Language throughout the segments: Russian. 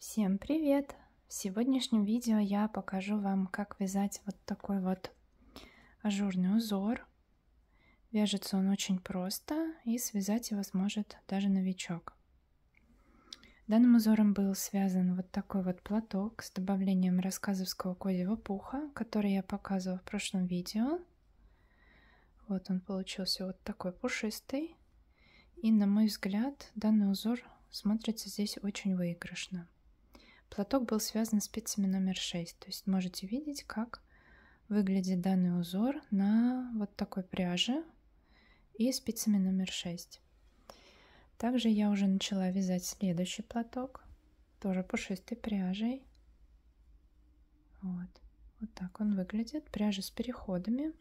Всем привет! В сегодняшнем видео я покажу вам, как вязать вот такой вот ажурный узор. Вяжется он очень просто и связать его сможет даже новичок. Данным узором был связан вот такой вот платок с добавлением рассказовского козьего пуха, который я показывала в прошлом видео. Вот он получился вот такой пушистый. И на мой взгляд данный узор смотрится здесь очень выигрышно. Платок был связан спицами номер 6, то есть можете видеть, как выглядит данный узор на вот такой пряже и спицами номер 6. Также я уже начала вязать следующий платок, тоже пушистой пряжей. Вот, вот так он выглядит, пряжа с переходами.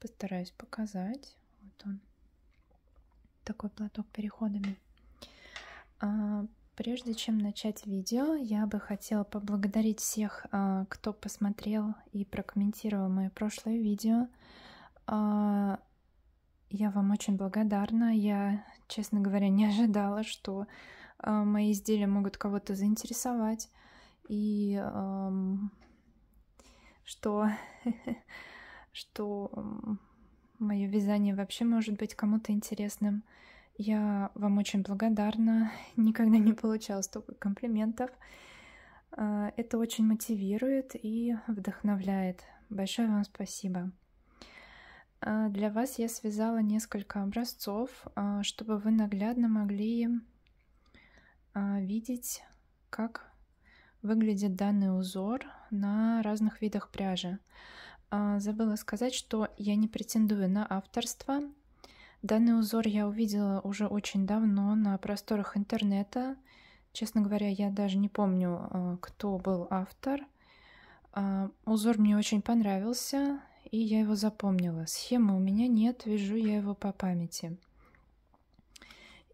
Постараюсь показать. Вот он, такой платок переходами. А, Прежде чем начать видео, я бы хотела поблагодарить всех, а, кто посмотрел и прокомментировал мое прошлое видео. А, я вам очень благодарна. Я, честно говоря, не ожидала, что а, мои изделия могут кого-то заинтересовать. И что, что мое вязание вообще может быть кому-то интересным. Я вам очень благодарна. Никогда не получала столько комплиментов. А, это очень мотивирует и вдохновляет. Большое вам спасибо. А, для вас я связала несколько образцов, а, чтобы вы наглядно могли видеть, как выглядит данный узор на разных видах пряжи. Забыла сказать, что я не претендую на авторство, Данный узор я увидела уже очень давно на просторах интернета. Честно говоря, я даже не помню, э, кто был автор. А, узор мне очень понравился, и я его запомнила. Схемы у меня нет, вижу я его по памяти.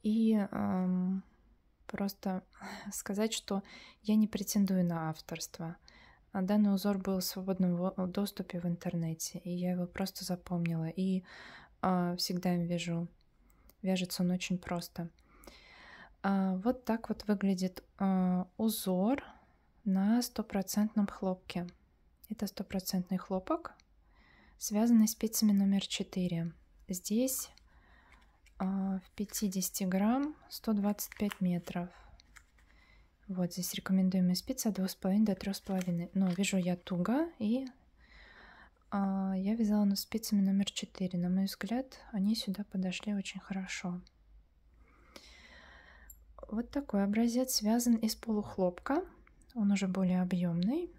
И эм, просто сказать, что я не претендую на авторство. А данный узор был в свободном доступе в интернете, и я его просто запомнила. И а, всегда им вяжу. Вяжется он очень просто. А, вот так вот выглядит а, узор на стопроцентном хлопке. Это стопроцентный хлопок, связанный спицами номер 4. Здесь в 50 грамм 125 метров. Вот здесь рекомендуемая спица 2,5 до 3,5. Но вяжу я туго и а, я вязала на спицами номер 4. На мой взгляд, они сюда подошли очень хорошо. Вот такой образец связан из полухлопка. Он уже более объемный.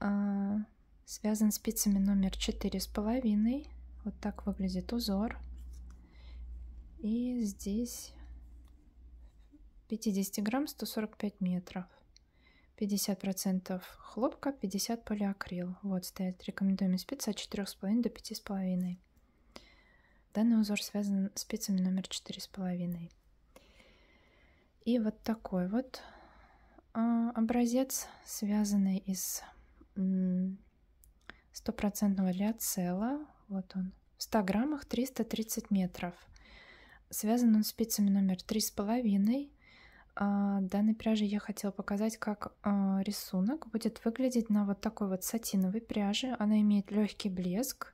А, связан спицами номер 4,5. Вот так выглядит узор. И здесь 50 грамм 145 метров. 50% хлопка, 50% полиакрил. Вот стоит рекомендуемый спиц от 4,5 до 5,5. Данный узор связан с спицами номер 4,5. И вот такой вот а, образец, связанный из стопроцентного ляцела. Вот он. В 100 граммах 330 метров. Связан он спицами номер 3,5 а, данной пряжи я хотела показать, как а, рисунок будет выглядеть на вот такой вот сатиновой пряже. Она имеет легкий блеск,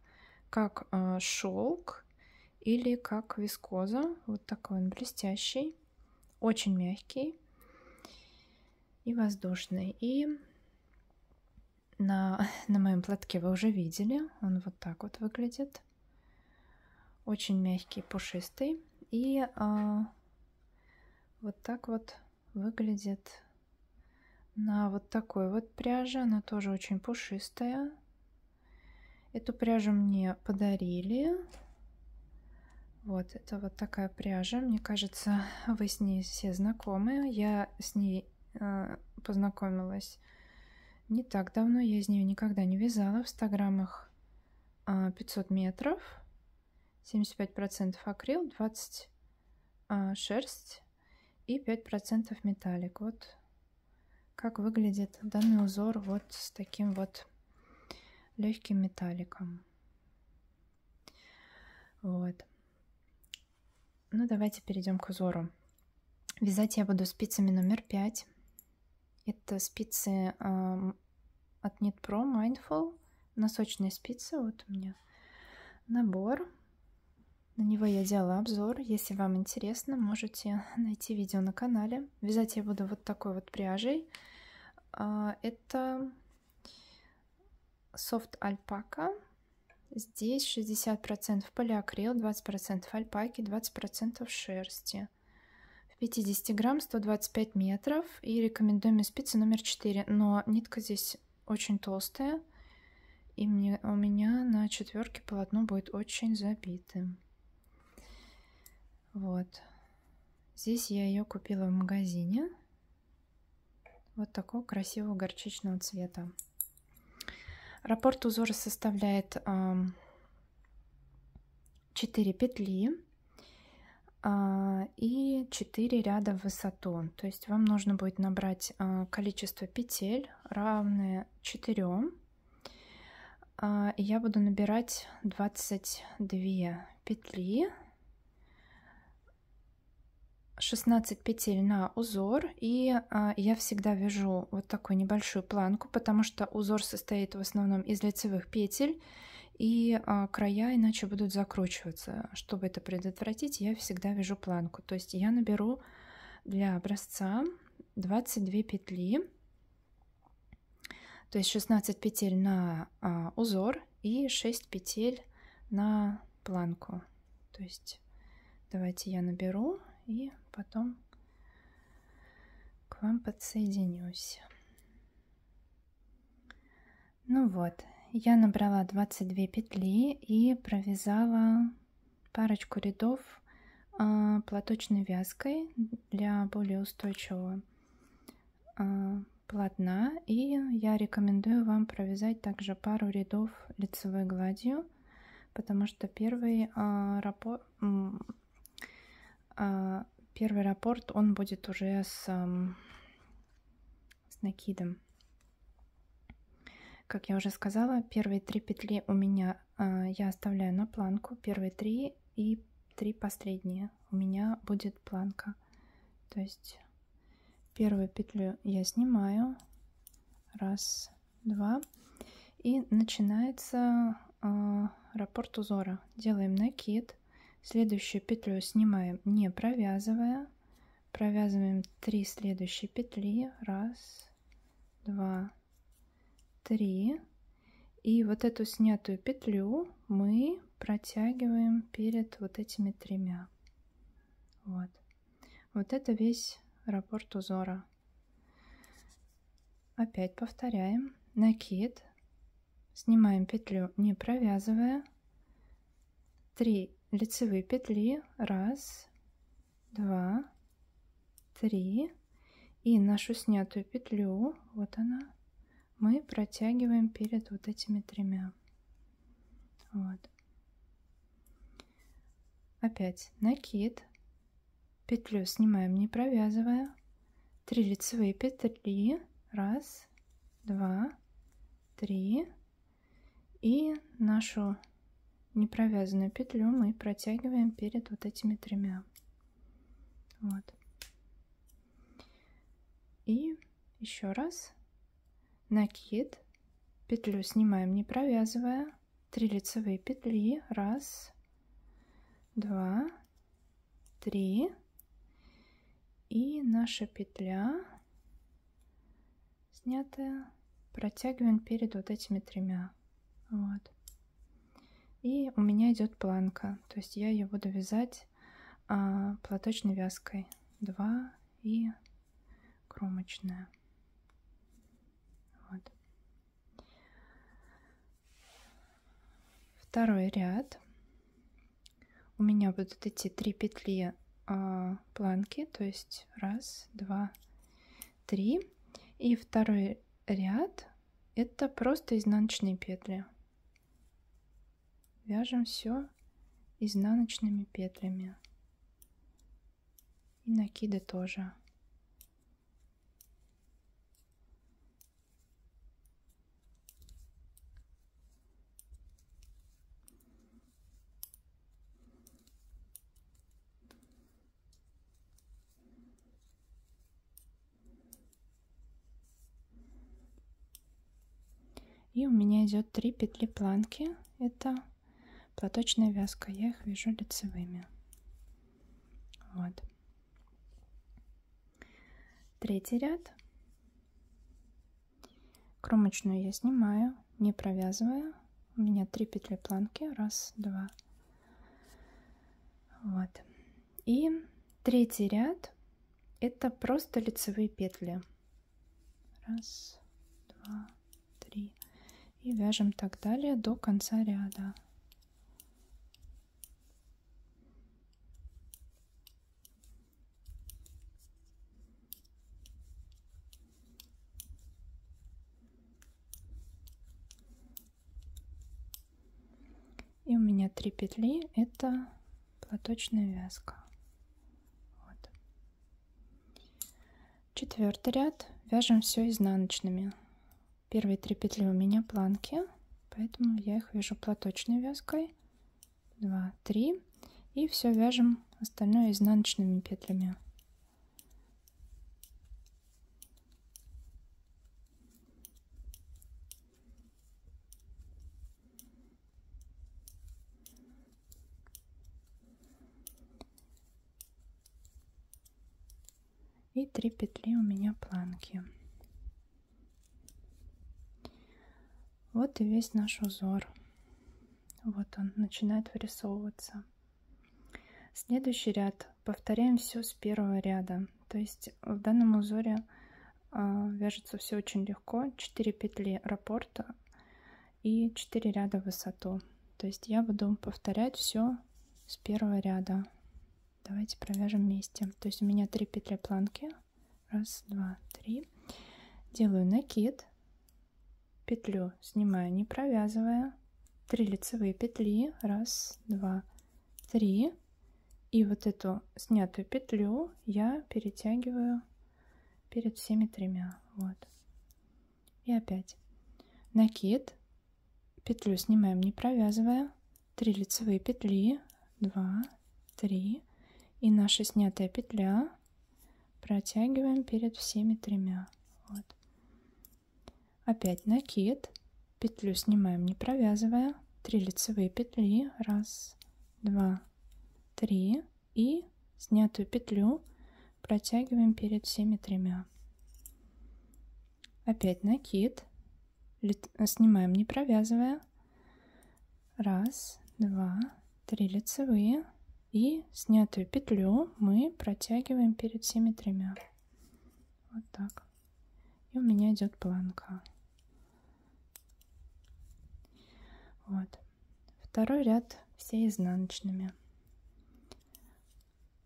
как а, шелк или как вискоза. Вот такой он блестящий, очень мягкий и воздушный. И на, на моем платке вы уже видели, он вот так вот выглядит. Очень мягкий, пушистый. И вот так вот выглядит на вот такой вот пряже. Она тоже очень пушистая. Эту пряжу мне подарили. Вот, это вот такая пряжа. Мне кажется, вы с ней все знакомы. Я с ней э, познакомилась не так давно. Я из нее никогда не вязала. В 100 граммах э, 500 метров. 75% акрил, 20% э, шерсть и 5% металлик. Вот как выглядит данный узор вот с таким вот легким металликом. Вот. Ну, давайте перейдем к узору. Вязать я буду спицами номер 5. Это спицы э, от Knit Pro Mindful. Носочные спицы. Вот у меня набор. На него я делала обзор. Если вам интересно, можете найти видео на канале. Вязать я буду вот такой вот пряжей. А, это софт альпака. Здесь 60% полиакрил, 20% альпаки, 20% шерсти. В 50 грамм, 125 метров. И рекомендуемые спицы номер 4. Но нитка здесь очень толстая. И мне, у меня на четверке полотно будет очень забитым. Вот. Здесь я ее купила в магазине. Вот такого красивого горчичного цвета. Раппорт узора составляет 4 петли а, и 4 ряда в высоту. То есть вам нужно будет набрать а, количество петель, равное 4. А, я буду набирать 22 петли 16 петель на узор, и а, я всегда вяжу вот такую небольшую планку, потому что узор состоит в основном из лицевых петель, и а, края иначе будут закручиваться. Чтобы это предотвратить, я всегда вяжу планку. То есть я наберу для образца 22 петли, то есть 16 петель на а, узор и 6 петель на планку. То есть давайте я наберу и потом к вам подсоединюсь. Ну вот, я набрала 22 петли и провязала парочку рядов э, платочной вязкой для более устойчивого э, а, полотна. И я рекомендую вам провязать также пару рядов лицевой гладью, потому что первый э, рапо, э, Первый раппорт, он будет уже с, с накидом. Как я уже сказала, первые три петли у меня а, я оставляю на планку. Первые три и три последние. У меня будет планка. То есть первую петлю я снимаю. Раз, два. И начинается а, э, раппорт узора. Делаем накид следующую петлю снимаем не провязывая провязываем 3 следующие петли раз, два, три, и вот эту снятую петлю мы протягиваем перед вот этими тремя вот вот это весь раппорт узора опять повторяем накид снимаем петлю не провязывая 3 лицевые петли. Раз, два, три. И нашу снятую петлю, вот она, мы протягиваем перед вот этими тремя. Вот. Опять накид. Петлю снимаем, не провязывая. Три лицевые петли. Раз, два, три. И нашу непровязанную петлю мы протягиваем перед вот этими тремя. Вот. И еще раз накид, петлю снимаем не провязывая, 3 лицевые петли, раз, два, три, и наша петля снятая протягиваем перед вот этими тремя. Вот. И у меня идет планка, то есть я ее буду вязать а, платочной вязкой 2 и кромочная. Вот. Второй ряд. У меня будут идти 3 петли а, планки, то есть 1, 2, 3. И второй ряд это просто изнаночные петли вяжем все изнаночными петлями и накиды тоже И у меня идет три петли планки. Это платочная вязка, я их вяжу лицевыми. Вот. Третий ряд. Кромочную я снимаю, не провязывая. У меня три петли планки. Раз, два. Вот. И третий ряд это просто лицевые петли. Раз, два, три. И вяжем так далее до конца ряда. 3 петли это платочная вязка вот. четвертый ряд вяжем все изнаночными первые три петли у меня планки поэтому я их вяжу платочной вязкой 2 3 и все вяжем остальное изнаночными петлями 3 петли у меня планки вот и весь наш узор вот он начинает вырисовываться следующий ряд повторяем все с первого ряда то есть в данном узоре э, вяжется все очень легко 4 петли раппорта и 4 ряда высоту то есть я буду повторять все с первого ряда давайте провяжем вместе то есть у меня 3 петли планки раз, два, три. Делаю накид, петлю снимаю, не провязывая. 3 лицевые петли, раз, два, три. И вот эту снятую петлю я перетягиваю перед всеми тремя. Вот. И опять накид, петлю снимаем, не провязывая. 3 лицевые петли, 2, 3. И наша снятая петля протягиваем перед всеми тремя. Вот. Опять накид, петлю снимаем не провязывая, 3 лицевые петли, раз, два, три и снятую петлю протягиваем перед всеми тремя. Опять накид, снимаем не провязывая, раз, два, три лицевые, и снятую петлю мы протягиваем перед всеми тремя. Вот так. И у меня идет планка. Вот. Второй ряд все изнаночными.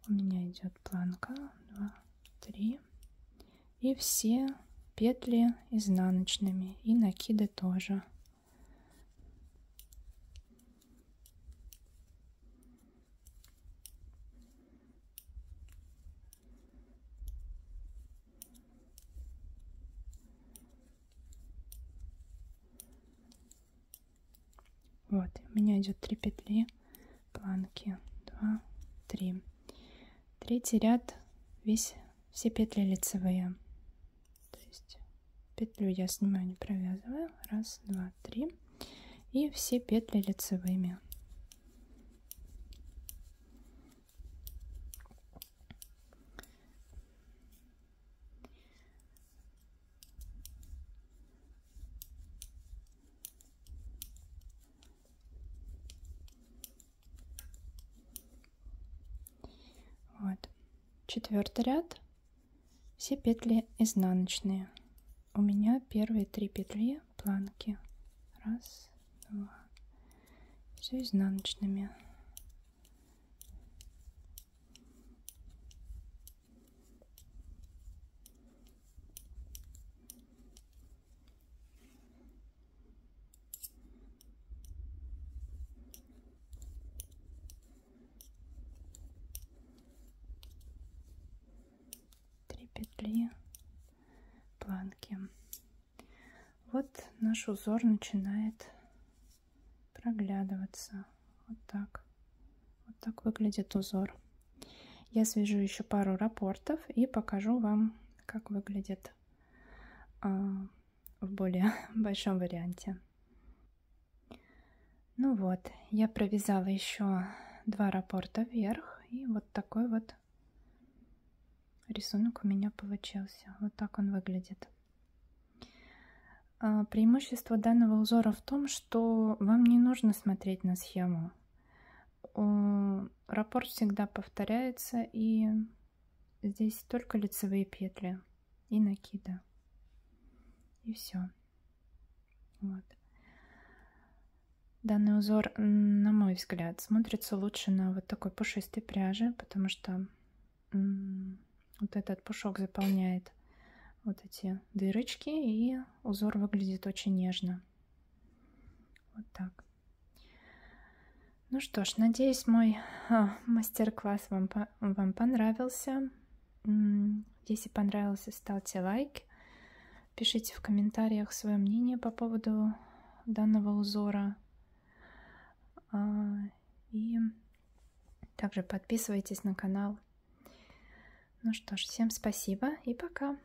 У меня идет планка. Два, три. И все петли изнаночными. И накиды тоже. идет 3 петли планки 2 3 третий ряд весь все петли лицевые то есть петлю я снимаю не провязываю раз два три и все петли лицевыми четвертый ряд все петли изнаночные у меня первые три петли планки раз два все изнаночными изнанки. Вот наш узор начинает проглядываться. Вот так. Вот так выглядит узор. Я свяжу еще пару рапортов и покажу вам, как выглядит э, в более большом варианте. Ну вот, я провязала еще два рапорта вверх. И вот такой вот рисунок у меня получился. Вот так он выглядит. А, преимущество данного узора в том, что вам не нужно смотреть на схему. Раппорт всегда повторяется, и здесь только лицевые петли и накида. И все. Вот. Данный узор, на мой взгляд, смотрится лучше на вот такой пушистой пряже, потому что вот этот пушок заполняет вот эти дырочки, и узор выглядит очень нежно. Вот так. Ну что ж, надеюсь, мой а, мастер-класс вам, вам понравился. Если понравился, ставьте лайк. Пишите в комментариях свое мнение по поводу данного узора. А, и также подписывайтесь на канал. Ну что ж, всем спасибо и пока!